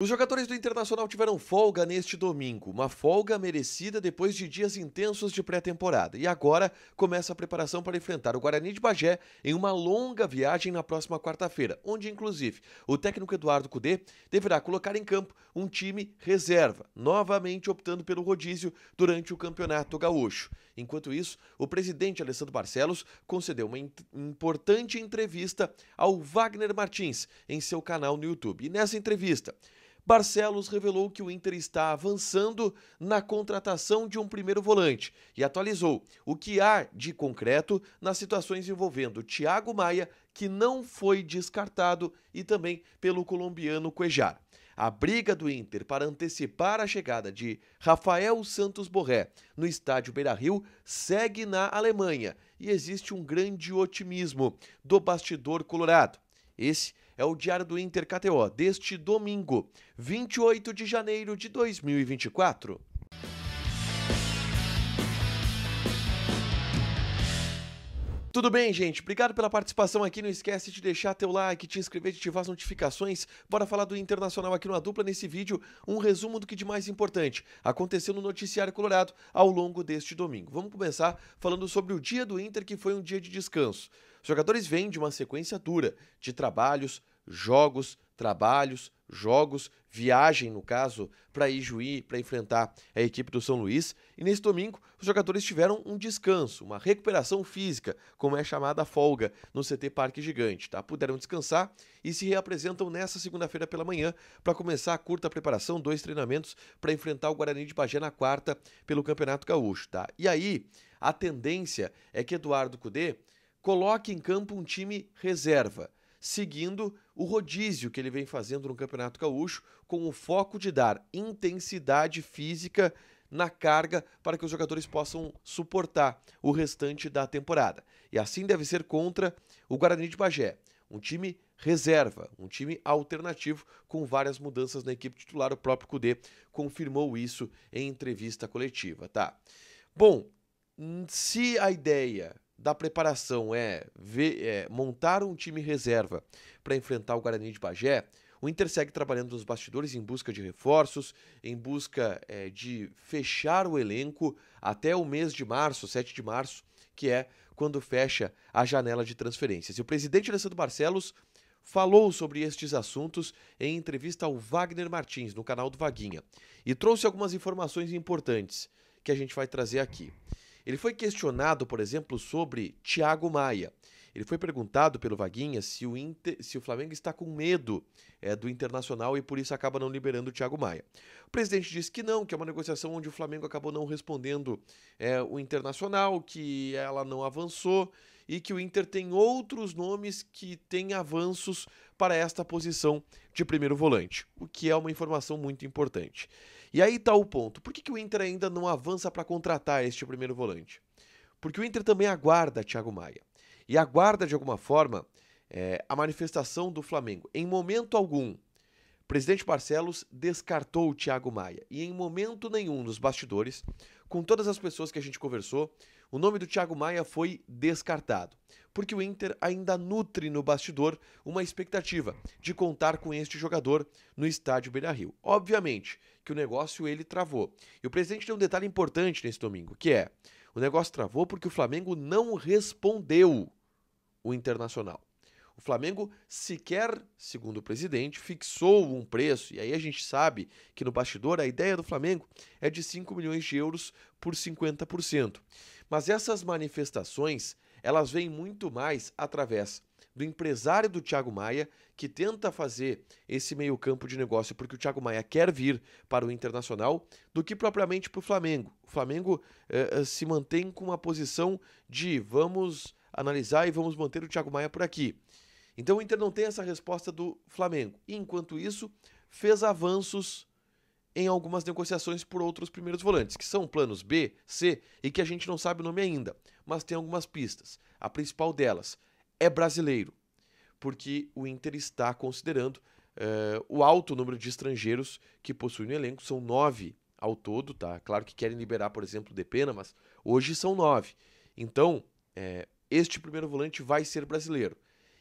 Os jogadores do Internacional tiveram folga neste domingo, uma folga merecida depois de dias intensos de pré-temporada. E agora começa a preparação para enfrentar o Guarani de Bagé em uma longa viagem na próxima quarta-feira, onde inclusive o técnico Eduardo Cudê deverá colocar em campo um time reserva, novamente optando pelo rodízio durante o Campeonato Gaúcho. Enquanto isso, o presidente Alessandro Barcelos concedeu uma importante entrevista ao Wagner Martins em seu canal no YouTube. E nessa entrevista, Barcelos revelou que o Inter está avançando na contratação de um primeiro volante e atualizou o que há de concreto nas situações envolvendo Thiago Maia, que não foi descartado, e também pelo colombiano Cuejar. A briga do Inter para antecipar a chegada de Rafael Santos Borré no estádio Beira-Rio segue na Alemanha e existe um grande otimismo do bastidor colorado. Esse é o Diário do Inter KTO deste domingo, 28 de janeiro de 2024. Tudo bem, gente? Obrigado pela participação aqui. Não esquece de deixar teu like, te inscrever, de ativar as notificações. Bora falar do Internacional aqui na Dupla nesse vídeo. Um resumo do que de mais importante aconteceu no Noticiário Colorado ao longo deste domingo. Vamos começar falando sobre o dia do Inter, que foi um dia de descanso. Os jogadores vêm de uma sequência dura de trabalhos, jogos, trabalhos, jogos, viagem, no caso, para Ijuí, para enfrentar a equipe do São Luís. E nesse domingo, os jogadores tiveram um descanso, uma recuperação física, como é chamada a folga, no CT Parque Gigante. Tá? Puderam descansar e se reapresentam nessa segunda-feira pela manhã para começar a curta preparação, dois treinamentos para enfrentar o Guarani de Bagé na quarta pelo Campeonato Gaúcho. Tá? E aí, a tendência é que Eduardo Cudê coloque em campo um time reserva seguindo o rodízio que ele vem fazendo no Campeonato Gaúcho, com o foco de dar intensidade física na carga para que os jogadores possam suportar o restante da temporada. E assim deve ser contra o Guarani de Bagé, um time reserva, um time alternativo com várias mudanças na equipe titular. O próprio Cudê confirmou isso em entrevista coletiva, tá? Bom, se a ideia da preparação é, ver, é montar um time reserva para enfrentar o Guarani de Bagé, o Inter segue trabalhando nos bastidores em busca de reforços, em busca é, de fechar o elenco até o mês de março, 7 de março, que é quando fecha a janela de transferências. E o presidente Alessandro Barcelos falou sobre estes assuntos em entrevista ao Wagner Martins, no canal do Vaguinha, e trouxe algumas informações importantes que a gente vai trazer aqui. Ele foi questionado, por exemplo, sobre Thiago Maia. Ele foi perguntado pelo Vaguinha se o, Inter, se o Flamengo está com medo é, do Internacional e por isso acaba não liberando o Thiago Maia. O presidente disse que não, que é uma negociação onde o Flamengo acabou não respondendo é, o Internacional, que ela não avançou e que o Inter tem outros nomes que têm avanços para esta posição de primeiro volante, o que é uma informação muito importante. E aí está o ponto: por que, que o Inter ainda não avança para contratar este primeiro volante? Porque o Inter também aguarda Thiago Maia e aguarda de alguma forma é, a manifestação do Flamengo. Em momento algum, presidente Barcelos descartou o Thiago Maia e em momento nenhum nos bastidores com todas as pessoas que a gente conversou, o nome do Thiago Maia foi descartado, porque o Inter ainda nutre no bastidor uma expectativa de contar com este jogador no estádio Beira-Rio. Obviamente que o negócio ele travou. E o presidente deu um detalhe importante nesse domingo, que é: o negócio travou porque o Flamengo não respondeu o Internacional. O Flamengo sequer, segundo o presidente, fixou um preço. E aí a gente sabe que no bastidor a ideia do Flamengo é de 5 milhões de euros por 50%. Mas essas manifestações, elas vêm muito mais através do empresário do Thiago Maia, que tenta fazer esse meio-campo de negócio porque o Thiago Maia quer vir para o Internacional, do que propriamente para o Flamengo. O Flamengo eh, eh se mantém com uma posição de vamos analisar e vamos manter o Thiago Maia por aqui. Então o Inter não tem essa resposta do Flamengo. E, enquanto isso, fez avanços em algumas negociações por outros primeiros volantes, que são planos B, C e que a gente não sabe o nome ainda, mas tem algumas pistas. A principal delas é brasileiro, porque o Inter está considerando uh, o alto número de estrangeiros que possui no elenco, são nove ao todo, tá? Claro que querem liberar, por exemplo, o Depena, mas hoje são nove. Então, é, este primeiro volante vai ser brasileiro.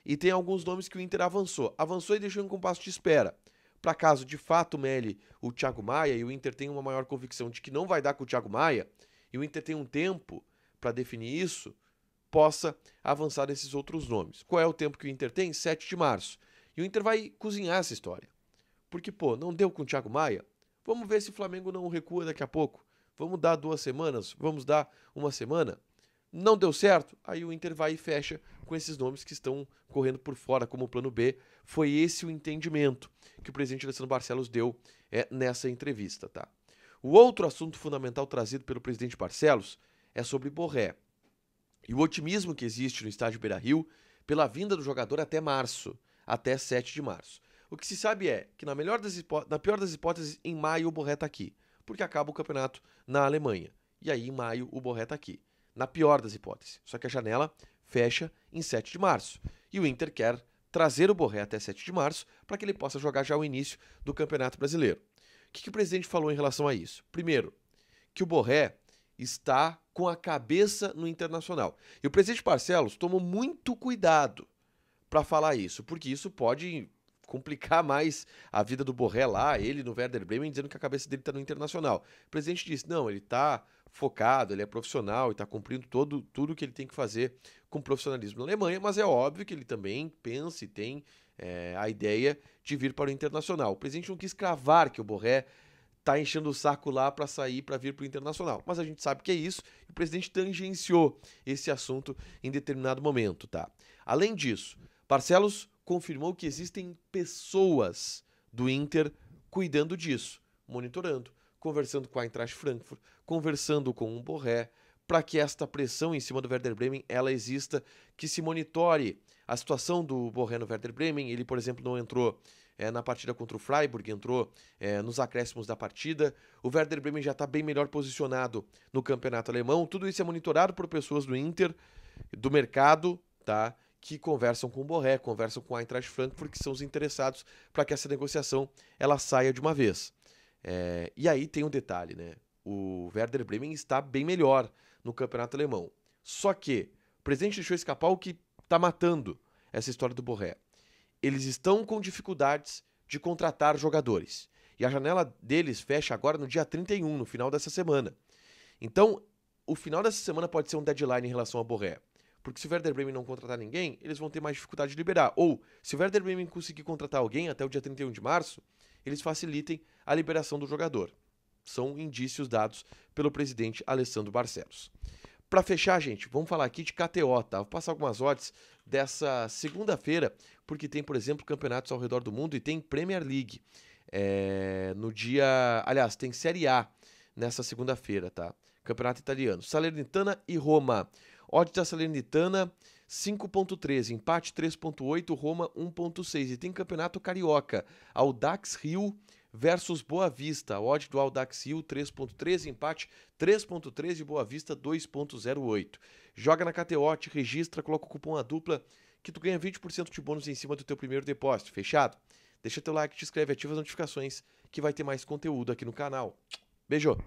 E tem alguns nomes que o Inter avançou. Avançou e deixou em compasso de espera. Para caso de fato mele o Thiago Maia e o Inter tem uma maior convicção de que não vai dar com o Thiago Maia, e o Inter tem um tempo para definir isso, possa avançar esses outros nomes. Qual é o tempo que o Inter tem? 7 de março. E o Inter vai cozinhar essa história. Porque, pô, não deu com o Thiago Maia? Vamos ver se o Flamengo não recua daqui a pouco. Vamos dar duas semanas? Vamos dar uma semana? Não deu certo, aí o Inter vai e fecha com esses nomes que estão correndo por fora como plano B. Foi esse o entendimento que o presidente Alessandro Barcelos deu é, nessa entrevista, tá? O outro assunto fundamental trazido pelo presidente Barcelos é sobre Borré e o otimismo que existe no estádio Beira-Rio pela vinda do jogador até março, até 7 de março. O que se sabe é que na, melhor das na pior das hipóteses, em maio o Borré está aqui, porque acaba o campeonato na Alemanha. E aí em maio o Borré está aqui na pior das hipóteses. Só que a janela fecha em 7 de março. E o Inter quer trazer o Borré até 7 de março para que ele possa jogar já o início do Campeonato Brasileiro. O que, que o presidente falou em relação a isso? Primeiro, que o Borré está com a cabeça no internacional. E o presidente Parcelos tomou muito cuidado para falar isso, porque isso pode complicar mais a vida do Borré lá, ele no Werder Bremen, dizendo que a cabeça dele está no Internacional. O presidente disse, não, ele está focado, ele é profissional e está cumprindo todo, tudo que ele tem que fazer com profissionalismo na Alemanha, mas é óbvio que ele também pensa e tem é, a ideia de vir para o Internacional. O presidente não quis cravar que o Borré está enchendo o saco lá para sair, para vir para o Internacional. Mas a gente sabe que é isso e o presidente tangenciou esse assunto em determinado momento, tá? Além disso, Barcelos confirmou que existem pessoas do Inter cuidando disso, monitorando, conversando com a Eintracht Frankfurt, conversando com o Borré, para que esta pressão em cima do Werder Bremen ela exista, que se monitore a situação do Borré no Werder Bremen. Ele, por exemplo, não entrou é, na partida contra o Freiburg, entrou é, nos acréscimos da partida. O Werder Bremen já está bem melhor posicionado no campeonato alemão. Tudo isso é monitorado por pessoas do Inter, do mercado, tá? que conversam com o Borré, conversam com a Eintracht Frankfurt, que são os interessados para que essa negociação ela saia de uma vez. É, e aí tem um detalhe, né? O Werder Bremen está bem melhor no campeonato alemão. Só que o presidente deixou escapar o que está matando essa história do Borré. Eles estão com dificuldades de contratar jogadores. E a janela deles fecha agora no dia 31, no final dessa semana. Então, o final dessa semana pode ser um deadline em relação ao Borré. Porque se o Werder Bremen não contratar ninguém, eles vão ter mais dificuldade de liberar. Ou, se o Werder Bremen conseguir contratar alguém até o dia 31 de março, eles facilitem a liberação do jogador. São indícios dados pelo presidente Alessandro Barcelos. Para fechar, gente, vamos falar aqui de KTO, tá? Vou passar algumas odds dessa segunda-feira, porque tem, por exemplo, campeonatos ao redor do mundo e tem Premier League. É, no dia. Aliás, tem Série A nessa segunda-feira, tá? Campeonato Italiano. Salernitana e Roma. Odd da Salernitana 5.13, empate 3.8, Roma 1.6. E tem Campeonato Carioca. Aldax Rio versus Boa Vista. Odd do Aldax Rio 3.13, empate 3.3 e Boa Vista 2.08. Joga na Cateote, registra, coloca o cupom a dupla que tu ganha 20% de bônus em cima do teu primeiro depósito. Fechado? Deixa teu like, te inscreve, ativa as notificações que vai ter mais conteúdo aqui no canal. Beijo!